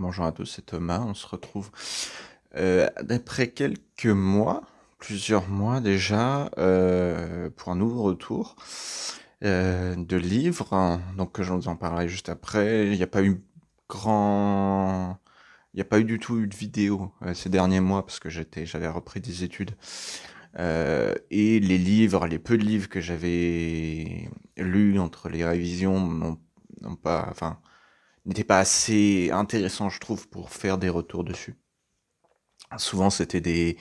Bonjour à tous, c'est Thomas. On se retrouve après euh, d'après quelques mois, plusieurs mois déjà, euh, pour un nouveau retour euh, de livres. Donc, je vous en parlerai juste après. Il n'y a pas eu grand. Il n'y a pas eu du tout eu de vidéo ces derniers mois parce que j'étais, j'avais repris des études. et les livres, les peu de livres que j'avais lus entre les révisions n'ont pas, enfin, n'était pas assez intéressant, je trouve, pour faire des retours dessus. Souvent, c'était des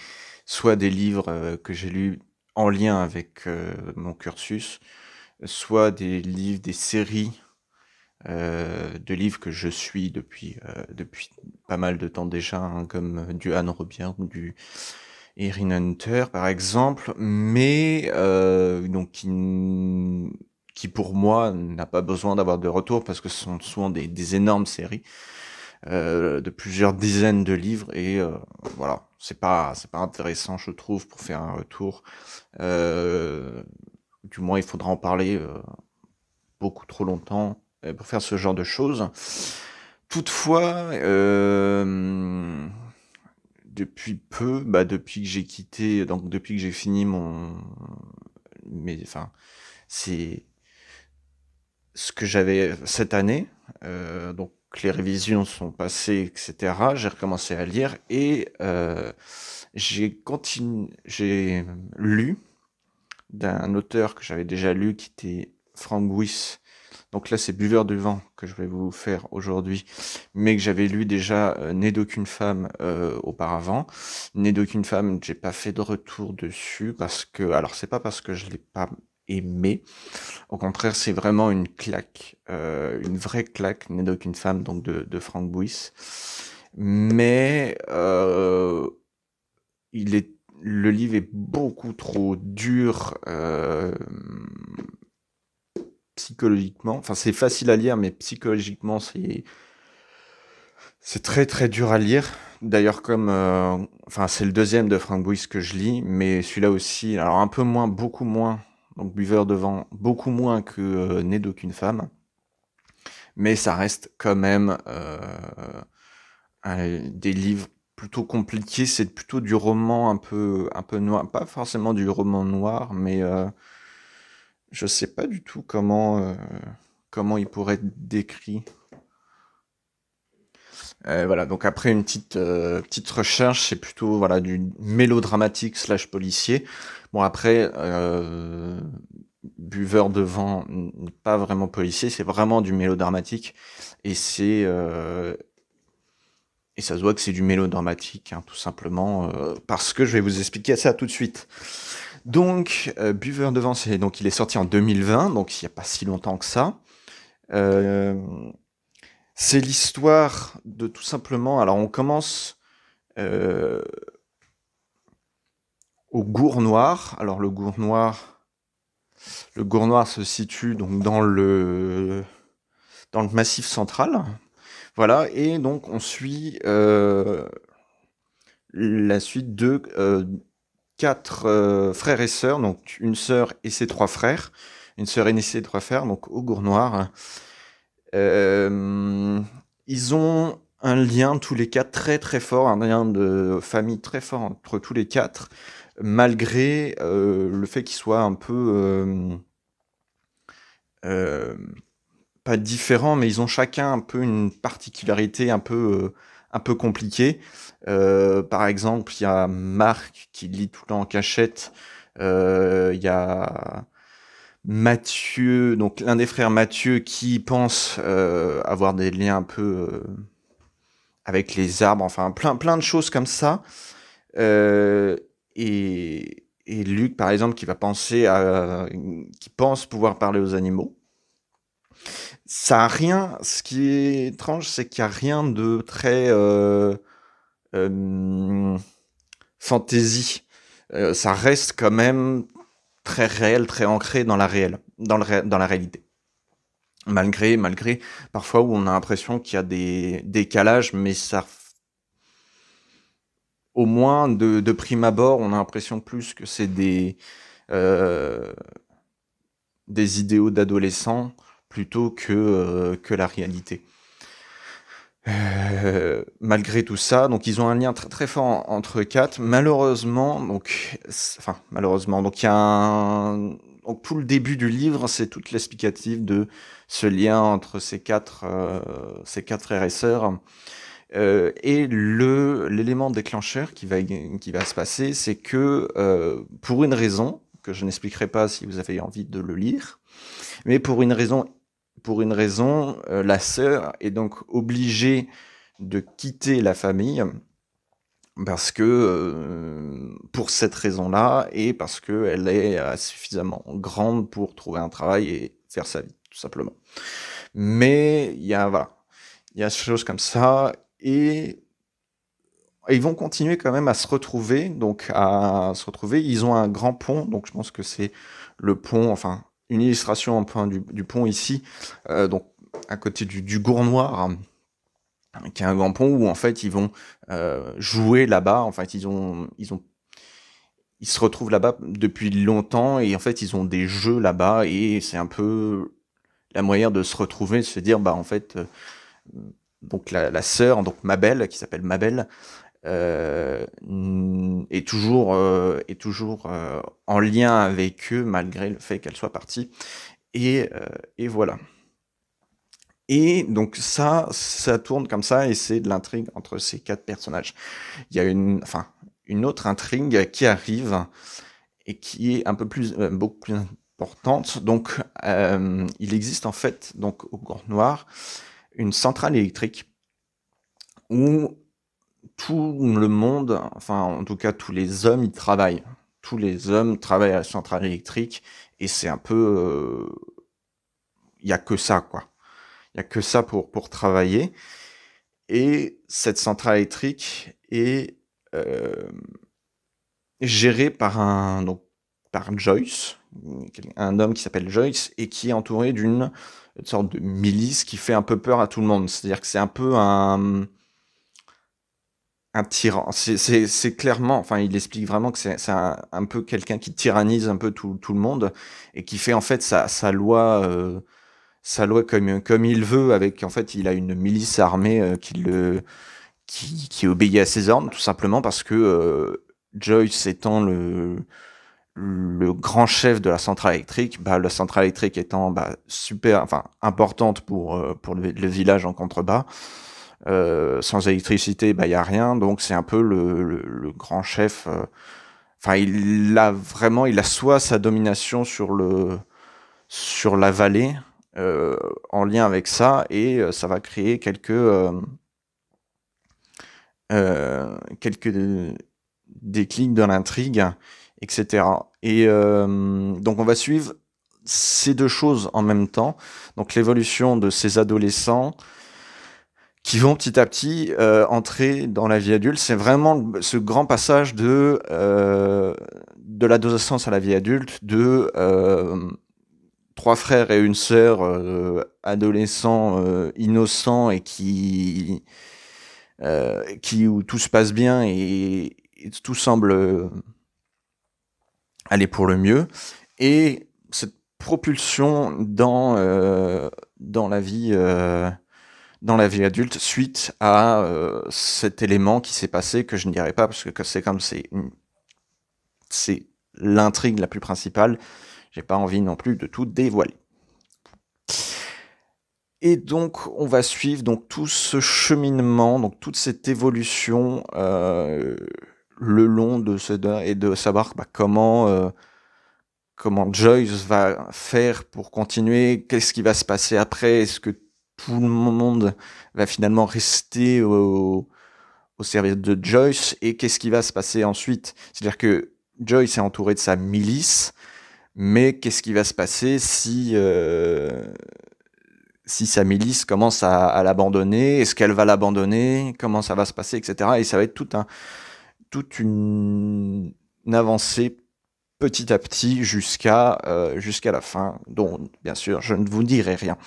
soit des livres euh, que j'ai lus en lien avec euh, mon cursus, soit des livres, des séries euh, de livres que je suis depuis, depuis pas mal de temps déjà, hein, comme du Anne ou du Erin Hunter par exemple, mais donc qui qui pour moi n'a pas besoin d'avoir de retour parce que ce sont souvent des, énormes séries euh, de plusieurs dizaines de livres et euh, voilà c'est pas c'est pas intéressant je trouve pour faire un retour euh, du moins il faudra en parler beaucoup trop longtemps pour faire ce genre de choses toutefois depuis peu, bah depuis que j'ai quitté, donc depuis que j'ai fini mon, mais enfin, c'est ce que j'avais cette année. Euh, donc les révisions sont passées, etc. J'ai recommencé à lire et euh, j'ai continué, j'ai lu d'un auteur que j'avais déjà lu qui était Frank Wyss. Donc là, c'est Buveur du vent que je vais vous faire aujourd'hui, mais que j'avais lu déjà euh, Né d'aucune femme auparavant. Né d'aucune femme, j'ai pas fait de retour dessus parce que, alors c'est pas parce que je l'ai pas aimé. Au contraire, c'est vraiment une claque, euh, une vraie claque, n'est d'aucune femme, donc de, de Frank Buis. Mais euh, il est, le livre est beaucoup trop dur euh, psychologiquement. Enfin, c'est facile à lire, mais psychologiquement, c'est c'est très très dur à lire. D'ailleurs, comme euh, enfin c'est le deuxième de Frank Buis que je lis, mais celui-là aussi, alors un peu moins, beaucoup moins donc buveur de vin beaucoup moins que euh, n'est d'aucune femme, mais ça reste quand même euh, des livres plutôt compliqués, c'est plutôt du roman un peu, un peu noir, pas forcément du roman noir, mais euh, je sais pas du tout comment, comment il pourrait être décrit. voilà, donc après une petite, petite recherche, c'est plutôt voilà, du mélodramatique slash policier. Bon, après, euh, buveur de vent, pas vraiment policier, c'est vraiment du mélodramatique. Et c'est. Euh, et ça se voit que c'est du mélodramatique, hein, tout simplement, euh, parce que je vais vous expliquer ça tout de suite. Donc, Buveur de vent, c'est donc il est sorti en 2020, donc il n'y a pas si longtemps que ça. c'est l'histoire de tout simplement. Alors, on commence au Gournoir. Alors le Gournoir le se situe donc dans le dans le Massif central. Voilà, et donc on suit euh, la suite de euh, quatre euh, frères et sœurs, donc une sœur et ses trois frères, une sœur et ses trois frères, donc au Gournoir. ils ont un lien tous les quatre très très fort, un lien de famille très fort entre tous les quatre malgré euh, le fait qu'ils soit un peu euh, euh, pas différent, mais ils ont chacun un peu une particularité un peu un peu compliquée. par exemple, il y a Marc qui lit tout le temps en cachette. Il y a Mathieu, donc l'un des frères Mathieu qui pense avoir des liens un peu avec les arbres, enfin plein plein de choses comme ça. Euh, et, Luc, par exemple, qui va penser à, qui pense pouvoir parler aux animaux, ça a rien. Ce qui est étrange, c'est qu'il n'y a rien de très euh, euh, euh, ça reste quand même très réel, très ancré dans la réelle, dans, dans la réalité. Malgré, malgré parfois où on a l'impression qu'il y a des décalages, mais ça au moins de, prime abord, on a l'impression plus que c'est des, euh, des idéaux d'adolescents plutôt que, euh, que la réalité. Euh, malgré tout ça, donc ils ont un lien très très fort entre quatre. Malheureusement, donc enfin malheureusement, donc il y a un donc, tout le début du livre, c'est toute l'explicative de ce lien entre ces quatre ces quatre frères et sœurs. Euh, et le l'élément déclencheur qui va qui va se passer, c'est que euh, pour une raison que je n'expliquerai pas si vous avez envie de le lire, mais pour une raison pour une raison, euh, la sœur est donc obligée de quitter la famille parce que pour cette raison-là et parce que elle est suffisamment grande pour trouver un travail et faire sa vie, tout simplement. Mais il y a voilà, il y a des choses comme ça et ils vont continuer quand même à se retrouver, donc à se retrouver. Ils ont un grand pont, donc je pense que c'est le pont, enfin une illustration en point hein, du, pont ici, euh, donc à côté du, du Gournoir, qui est un grand pont où en fait ils vont euh, jouer là-bas. En fait, ils ont, ils ont, ils se retrouvent là-bas depuis longtemps et en fait ils ont des jeux là-bas et c'est un peu la manière de se retrouver, de se dire bah en fait. Euh, donc la, sœur, donc Mabel, qui s'appelle Mabel, euh, est toujours, euh, est toujours euh, en lien avec eux malgré le fait qu'elle soit partie. Et, voilà. Et donc ça, ça tourne comme ça et c'est de l'intrigue entre ces quatre personnages. Il y a une, enfin, une autre intrigue qui arrive et qui est un peu plus, beaucoup plus importante. Donc il existe en fait donc au Grand Noir une centrale électrique où tout le monde, enfin en tout cas tous les hommes y travaillent. Tous les hommes travaillent à la centrale électrique et c'est un peu... Il euh, n'y a que ça, quoi. Il n'y a que ça pour, pour travailler. Et cette centrale électrique est euh, gérée par un... Donc, par Joyce, un homme qui s'appelle Joyce et qui est entouré d'une sorte de milice qui fait un peu peur à tout le monde. C'est-à-dire que c'est un peu un un tyran. C'est clairement, enfin, il explique vraiment que c'est un, un, peu quelqu'un qui tyrannise un peu tout, le monde et qui fait en fait sa, loi, euh, sa loi comme, comme il veut. Avec en fait, il a une milice armée euh, qui le qui, qui obéit à ses ordres tout simplement parce que euh, Joyce étant le le grand chef de la centrale électrique, bah, la centrale électrique étant bah, super, enfin importante pour euh, pour le, village en contrebas. Euh, sans électricité, bah il y a rien, donc c'est un peu le, le, grand chef. Euh, enfin, il a vraiment, il soit sa domination sur le sur la vallée en lien avec ça, et ça va créer quelques quelques déclics dans l'intrigue etc. Et euh, donc on va suivre ces deux choses en même temps, donc l'évolution de ces adolescents qui vont petit à petit euh, entrer dans la vie adulte. C'est vraiment ce grand passage de, euh, de l'adolescence à la vie adulte, de trois frères et une sœur adolescents innocents et qui, qui où tout se passe bien et tout semble aller pour le mieux et cette propulsion dans euh, dans la vie euh, dans la vie adulte suite à euh, cet élément qui s'est passé que je ne dirai pas parce que c'est comme c'est c'est l'intrigue la plus principale j'ai pas envie non plus de tout dévoiler et donc on va suivre donc tout ce cheminement donc toute cette évolution le long de ce et de savoir bah, comment euh, comment Joyce va faire pour continuer, qu'est-ce qui va se passer après, est-ce que tout le monde va finalement rester au, au service de Joyce et qu'est-ce qui va se passer ensuite. C'est-à-dire que Joyce est entouré de sa milice, mais qu'est-ce qui va se passer si euh, si sa milice commence à, à l'abandonner Est-ce qu'elle va l'abandonner Comment ça va se passer, etc. Et ça va être tout un toute une, avancée petit à petit euh, jusqu'à la fin, dont bien sûr je ne vous dirai rien.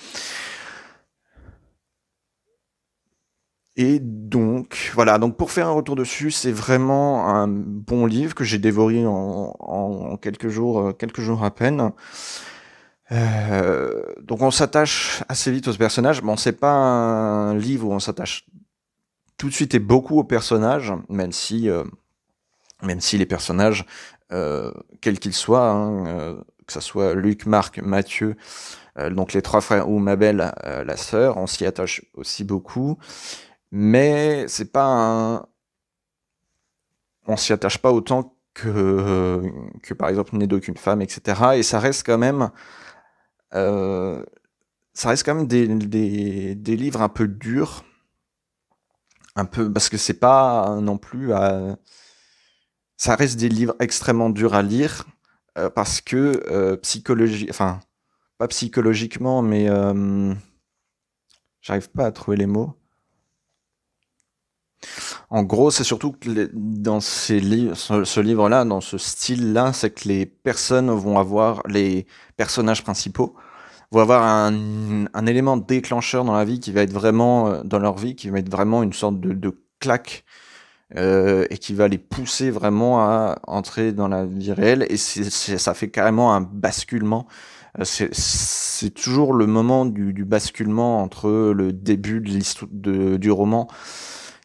Et donc, voilà, donc pour faire un retour dessus, c'est vraiment un bon livre que j'ai dévoré en, quelques jours, euh, quelques jours à peine. Euh, donc on s'attache assez vite aux personnages, mais c'est pas un livre où on s'attache tout de suite et beaucoup aux personnages, même si, euh, même si les personnages, euh, quels qu'ils soient, hein, euh, que ce soit Luc, Marc, Mathieu, donc les trois frères ou Mabel, la sœur, on s'y attache aussi beaucoup. Mais c'est pas On s'y attache pas autant que, que par exemple n'est d'aucune femme, etc. Et ça reste quand même, ça reste quand même des, des, des livres un peu durs un peu parce que c'est pas non plus ça reste des livres extrêmement durs à lire euh, parce que psychologiquement... Euh, psychologie enfin pas psychologiquement mais euh, j'arrive pas à trouver les mots en gros c'est surtout que dans ces ce livre là dans ce style là c'est que les personnes vont avoir les personnages principaux vont avoir un, un, élément déclencheur dans la vie qui va être vraiment, euh, dans leur vie, qui va être vraiment une sorte de, de claque euh, et qui va les pousser vraiment à entrer dans la vie réelle. Et ça fait carrément un basculement. Euh, c'est toujours le moment du, du, basculement entre le début de de, du roman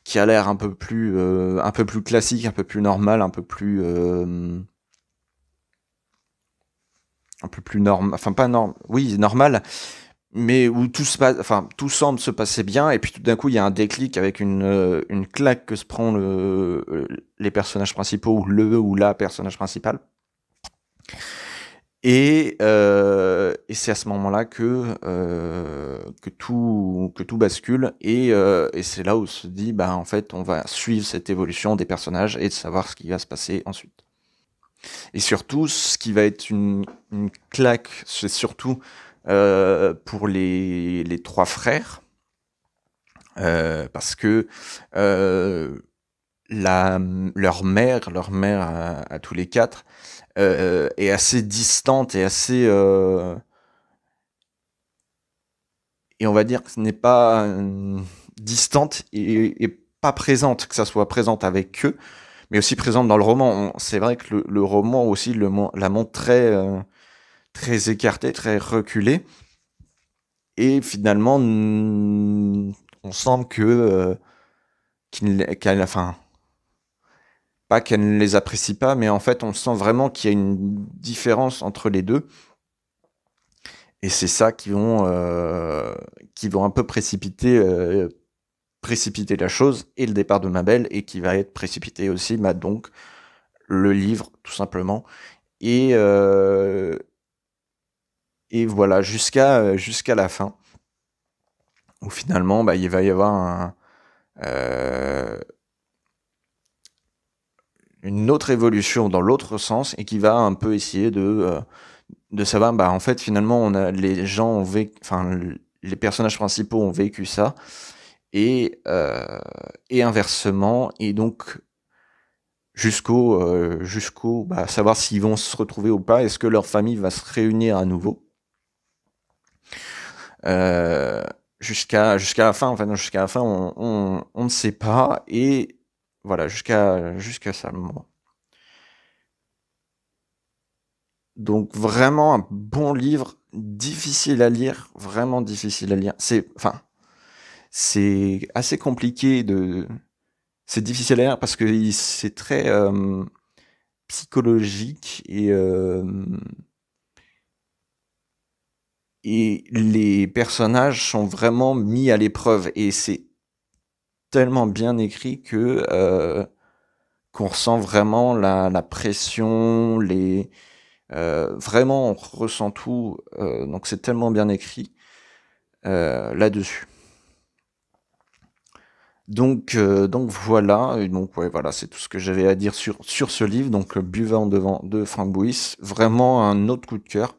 qui a l'air un peu plus euh, un peu plus classique, un peu plus normal, un peu plus euh, un peu plus norme, enfin pas normal, oui normal, mais où tout se passe, enfin tout semble se passer bien et puis tout d'un coup il y a un déclic avec une, euh, une claque que se prend le, euh, les personnages principaux ou le ou la personnage principal. Et, euh, et c'est à ce moment-là que, que, tout, que tout bascule. Et, et c'est là où on se dit, bah, en fait, on va suivre cette évolution des personnages et de savoir ce qui va se passer ensuite. Et surtout, ce qui va être une, claque, c'est surtout euh, pour les, trois frères, euh, parce que euh, leur mère, leur mère à, tous les quatre, est assez distante et assez... et on va dire que ce n'est pas distante et, et, pas présente, que ça soit présente avec eux, mais aussi présente dans le roman. C'est vrai que le, roman aussi le, la montre très, euh, très écartée, très reculée. Et finalement, on semble que. Euh, qu'elle. enfin. Pas qu'elle ne les apprécie pas, mais en fait, on sent vraiment qu'il y a une différence entre les deux. Et c'est ça qui vont, euh, qui vont un peu précipiter précipiter la chose et le départ de belle et qui va être précipité aussi, donc le livre tout simplement. Et, euh, et voilà, jusqu'à euh, jusqu'à la fin, où finalement bah, il va y avoir un, euh, une autre évolution dans l'autre sens et qui va un peu essayer de, de savoir, bah, en fait finalement on a, les gens ont vécu, enfin les personnages principaux ont vécu ça et, euh, et inversement, et donc jusqu'au euh, jusqu'au bah, savoir s'ils vont se retrouver ou pas, est-ce que leur famille va se réunir à nouveau euh, jusqu'à jusqu'à la fin, enfin jusqu'à la fin, on, on, on, ne sait pas et voilà jusqu'à jusqu'à ça moment. Donc vraiment un bon livre, difficile à lire, vraiment difficile à lire. C'est enfin c'est assez compliqué de. C'est difficile à lire parce que c'est très euh, psychologique et. Euh, et les personnages sont vraiment mis à l'épreuve et c'est tellement bien écrit que euh, qu'on ressent vraiment la, la pression, les vraiment on ressent tout, donc c'est tellement bien écrit là-dessus. Donc, euh, donc voilà, donc voilà, c'est tout ce que j'avais à dire sur, sur ce livre. Donc, euh, Buvant devant de Frank Bouis, vraiment un autre coup de cœur.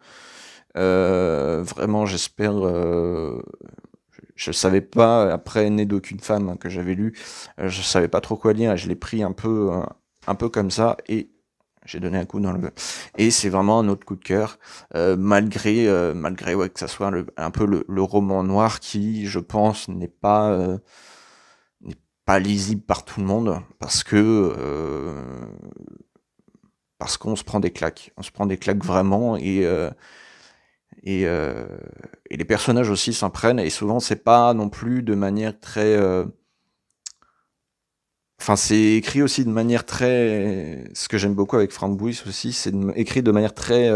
Euh, vraiment, j'espère. je ne savais pas après Né d'aucune femme hein, que j'avais lu, je savais pas trop quoi lire je l'ai pris un peu un peu comme ça et j'ai donné un coup dans le et c'est vraiment un autre coup de cœur malgré malgré que ça soit un peu le, roman noir qui je pense n'est pas lisible par tout le monde parce que euh, parce qu'on se prend des claques. On se prend des claques vraiment et euh, euh, et, les personnages aussi s'en prennent et souvent c'est pas non plus de manière très Enfin, c'est écrit aussi de manière très. Ce que j'aime beaucoup avec Frank bouys aussi, c'est écrit de manière très,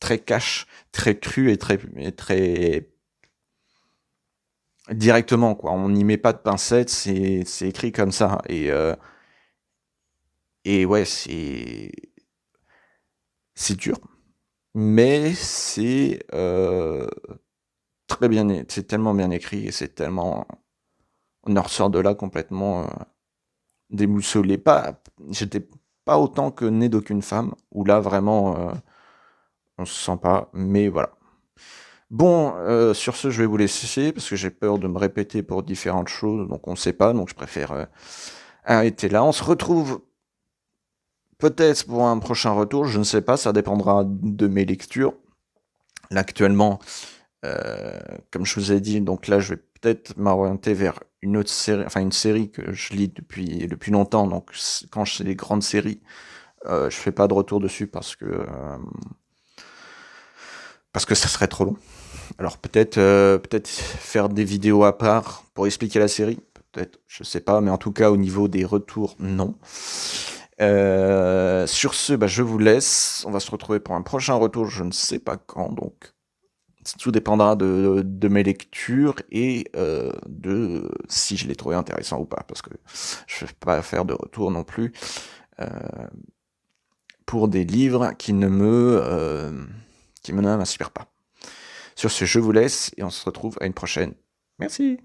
très cash, très cru et très, et très directement, quoi. On n'y met pas de pincettes, c'est, écrit comme ça. Et, euh, et ouais, c'est. C'est dur. Mais c'est euh, très bien, c'est tellement bien écrit et c'est tellement. On en ressort de là complètement euh, déboussolé. Pas, j'étais pas autant que né d'aucune femme, où là vraiment euh, on se sent pas, mais voilà. Bon, euh, sur ce, je vais vous laisser parce que j'ai peur de me répéter pour différentes choses, donc on ne sait pas, donc je préfère euh, arrêter là. On se retrouve peut-être pour un prochain retour, je ne sais pas, ça dépendra de mes lectures. Là, actuellement, euh, comme je vous ai dit, donc là, je vais peut-être m'orienter vers une autre série, enfin une série que je lis depuis, depuis longtemps. Donc, quand je c'est des grandes séries, je je fais pas de retour dessus parce que parce que ça serait trop long alors peut-être euh, peut-être faire des vidéos à part pour expliquer la série, peut-être, je sais pas, mais en tout cas au niveau des retours, non. Euh, sur ce, bah, je vous laisse. On va se retrouver pour un prochain retour, je ne sais pas quand, donc tout dépendra de, mes lectures et euh, de si je l'ai trouvé intéressant ou pas, parce que je ne vais pas faire de retour non plus pour des livres qui ne me qui ne m'inspirent pas. Sur ce, je vous laisse et on se retrouve à une prochaine. Merci.